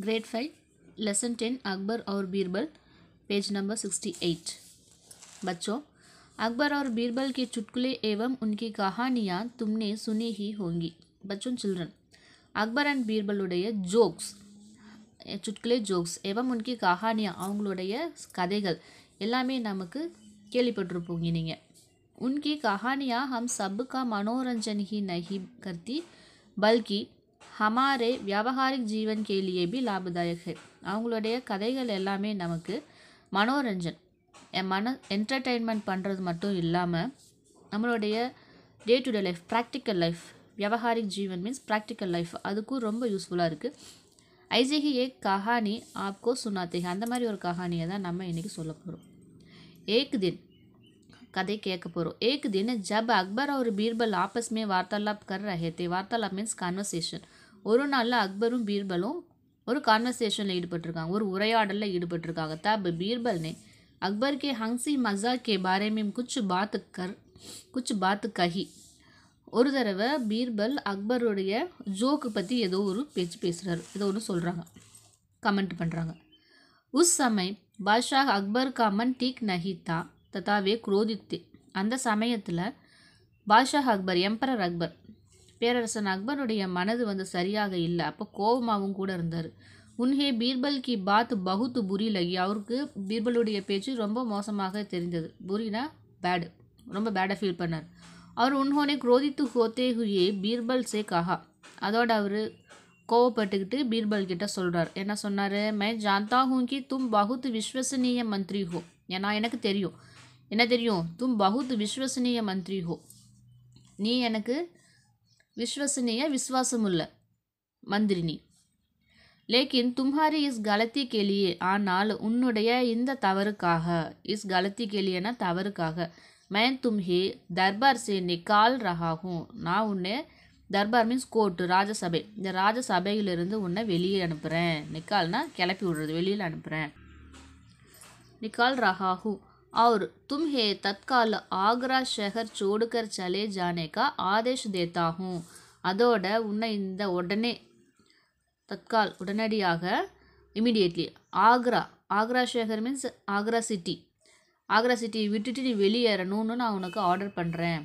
great five lesson ten Akbar और Birbal page number sixty eight बच्चों अकबर और बीरबल के चुटकुले एवं उनकी कहानियाँ तुमने सुनी ही होंगी बच्चों चिल्ड्रन अकबर एंड बीरबल उड़े जोक्स चुटकुले जोक्स एवं उनकी कहानियाँ कदम नमुक केपी उनकी कहानियाँ हम सबका मनोरंजन ही नहीं करती बल्कि ஹமாரே வியாபகாரிக் ஜீவன் கேலியே பி லாபதாயக் அவங்களுடைய கதைகள் எல்லாமே நமக்கு மனோரஞ்சன் மன என்டர்டெயின்மெண்ட் பண்ணுறது மட்டும் இல்லாமல் நம்மளுடைய day to day life practical life வியாபகாரிக் ஜீவன் மீன்ஸ் ப்ராக்டிக்கல் லைஃப் அதுக்கும் ரொம்ப யூஸ்ஃபுல்லாக இருக்குது ஐசேகி ஏக் கஹானி ஆப்கோ சுனாத்தேகி அந்த மாதிரி ஒரு கஹானியை தான் நம்ம இன்றைக்கி சொல்ல போகிறோம் ஏக் தின் कதை கேட்க போகிறோம் एक दिन जब अकबर और बीरबल आपस में वार्तालाप कर रहे थे वार्तालाप मीन्स कन्वर्सेशन ஒரு நாளில் அக்பரும் பீர்பலும் ஒரு கான்வர்சேஷனில் ஈடுபட்டிருக்காங்க ஒரு உரையாடலில் ஈடுபட்டிருக்காங்க तब बीरबल ने अकबर के हंसी मजाक के बारे में कुछ बात कर कुछ बात कही ஒரு தடவை பீர்பல் அக்பருடைய ஜோக்கு பற்றி ஏதோ ஒரு பேச்சு பேசுகிறாரு ஏதோ ஒன்று சொல்கிறாங்க கமெண்ட் பண்ணுறாங்க उस समय बादशाह अकबर का मन ठीक नहीं था ததாவே குரோதித்து அந்த சமயத்தில் பாஷா அக்பர் எம்பரர் அக்பர் பேரரசன் அக்பருடைய மனது வந்து சரியாக இல்லை அப்போ கோபமாகவும் கூட இருந்தார் உன்ஹே பீர்பல் கி பாத் பகுத்து புரி லகி அவருக்கு பீர்பலுடைய பேச்சு ரொம்ப மோசமாக தெரிந்தது புரினா பேடு ரொம்ப பேடாக ஃபீல் பண்ணார் அவர் உன்ஹோனே குரோதித்து ஹோத்தே ஹுயே பீர்பல் சே கஹா அதோட அவர் கோவப்பட்டுக்கிட்டு பீர்பல் கிட்ட சொல்கிறார் என்ன சொன்னார் மே ஜான்தா ஹூங்கி தும் பகுத்து விஸ்வசனீய மந்திரி ஹோ ஏன்னா எனக்கு தெரியும் என்ன தெரியும் தும் பகுத் விஸ்வசனீய மந்திரி ஹோ நீ எனக்கு விஸ்வசனீய விஸ்வாசமுள்ள மந்திரி நீ லேக்கின் தும்ஹாரி இஸ் கலத்தி கேலியே ஆனால் உன்னுடைய இந்த தவறுக்காக இஸ் கலத்தி கேலியன தவறுக்காக மேன் தும்ஹே தர்பார் சே நிக்கால் रहा நான் உன்னை தர்பார் மீன்ஸ் கோர்ட்டு ராஜசபை இந்த ராஜசபையிலிருந்து உன்னை வெளியே அனுப்புகிறேன் நிக்கால்னா கிளப்பி விடுறது வெளியில் அனுப்புகிறேன் நிக்கால் ரஹாஹூ और तुम है தற்கால ஆக்ரா ஷெஹர் छोड़कर चले जाने का आदेश देता हूँ அதோட உன்னை இந்த உடனே தற்கால் உடனடியாக இமிடியேட்லி ஆக்ரா ஆக்ரா ஷேகர் மீன்ஸ் ஆக்ரா சிட்டி ஆக்ரா சிட்டியை விட்டுட்டு நீ வெளியேறணும்னு நான் உனக்கு ஆர்டர் பண்ணுறேன்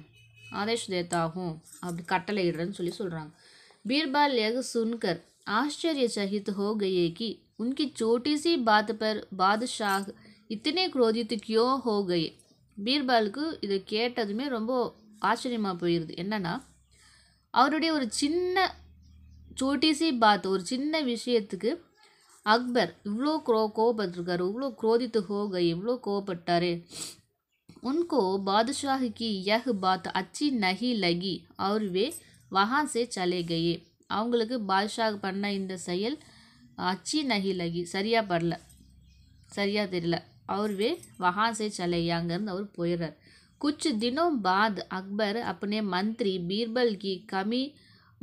ஆதேஷ் தேத்தாகும் அப்படி கட்டளையிடுறேன்னு சொல்லி சொல்கிறாங்க பீர்பால் यह சுன்கர் ஆச்சரிய हो ஹோ कि उनकी छोटी सी बात पर बादशाह இத்தனை குரோதித்து கியோ ஹோ கை பீர்பாலுக்கு இதை கேட்டதுமே ரொம்ப ஆச்சரியமாக போயிடுது என்னென்னா அவருடைய ஒரு சின்ன சோட்டிசி பாத் ஒரு சின்ன விஷயத்துக்கு அக்பர் இவ்வளோ குரோ கோவப்பட்டிருக்காரு இவ்வளோ குரோதித்து ஹோ கை இவ்வளோ கோவப்பட்டார் உன்கோ பாதுஷாஹுக்கு யஹ் பாத் அச்சி நகி லகி அவருவே வஹான்சே சலே கையே அவங்களுக்கு பாதுஷாஹ் பண்ண இந்த செயல் அச்சி நகி லகி சரியாக படல சரியாக தெரியல அவர் வே वहाँ से அவர் போயிடுறார் कुछ தினம் பாத் அக்பர் அப்பனே மந்திரி பீர்பல் கி கமி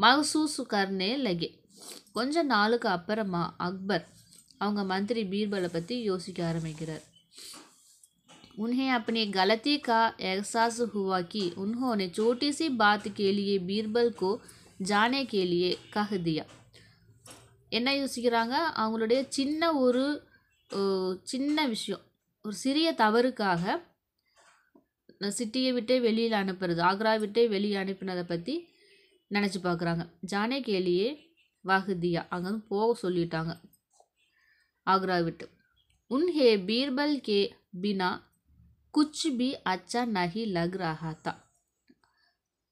மகசூஸ் கர்னே லகே கொஞ்ச நாளுக்கு அப்புறமா அக்பர் அவங்க மந்திரி பீர்பலை பற்றி யோசிக்க ஆரம்பிக்கிறார் उन्हें அப்பனே गलती का एहसास हुआ कि उन्होंने छोटी सी बात के लिए बीरबल को जाने के लिए कह दिया என்ன யோசிக்கிறாங்க அவங்களுடைய சின்ன ஒரு சின்ன விஷயம் ஒரு சிறிய தவறுக்காக சிட்டியை விட்டே வெளியில் அனுப்புறது ஆக்ரா விட்டே வெளியே அனுப்பினதை பற்றி நினச்சி பார்க்குறாங்க ஜானே கேலியே வாகுதியா அங்கே வந்து போக சொல்லிட்டாங்க ஆக்ரா விட்டு உன் ஹே பீர்பல் கே பினா குச் பி அச்சா நகி லக் ரஹா தா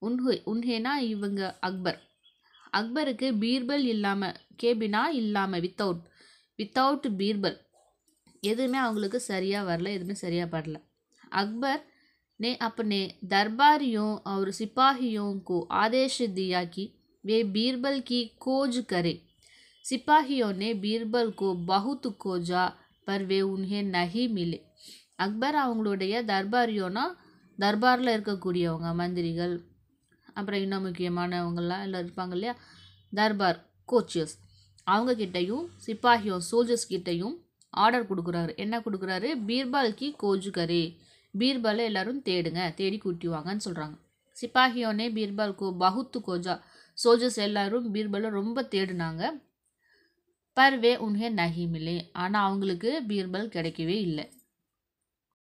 உன்ஹே உன்ஹேனா இவங்க அக்பர் அக்பருக்கு பீர்பல் இல்லாமல் கே பினா இல்லாமல் வித்தவுட் வித்தவுட் பீர்பல் எதுவுமே அவங்களுக்கு சரியாக வரல எதுவுமே சரியாக படல அக்பர் நே अपने தர்பாரியும் அவர் सिपाहियों கோ आदेश दिया कि வே பீர்பல் கி கோஜ் கரே सिपाहियों பீர்பல் கோ को கோஜா பர் வே वे उन्हें नहीं அக்பர் அவங்களுடைய தர்பாரியோனா தர்பாரில் இருக்கக்கூடியவங்க மந்திரிகள் அப்புறம் இன்னும் முக்கியமானவங்களாம் எல்லாம் இருப்பாங்க இல்லையா தர்பார் கோச்சியஸ் அவங்கக்கிட்டையும் சிப்பாகியும் சோல்ஜர்ஸ் கிட்டையும் ஆர்டர் கொடுக்குறாரு என்ன கொடுக்குறாரு பீர்பால் கி கோஜு கரே பீர்பாலை எல்லாரும் தேடுங்க தேடி கூட்டி வாங்கன்னு சொல்கிறாங்க சிப்பாகியோனே பீர்பால் கோ பகுத்து கோஜா சோல்ஜர்ஸ் எல்லாரும் பீர்பலை ரொம்ப தேடினாங்க பர்வே உன்னே உன்ஹே ஆனால் அவங்களுக்கு பீர்பல் கிடைக்கவே இல்லை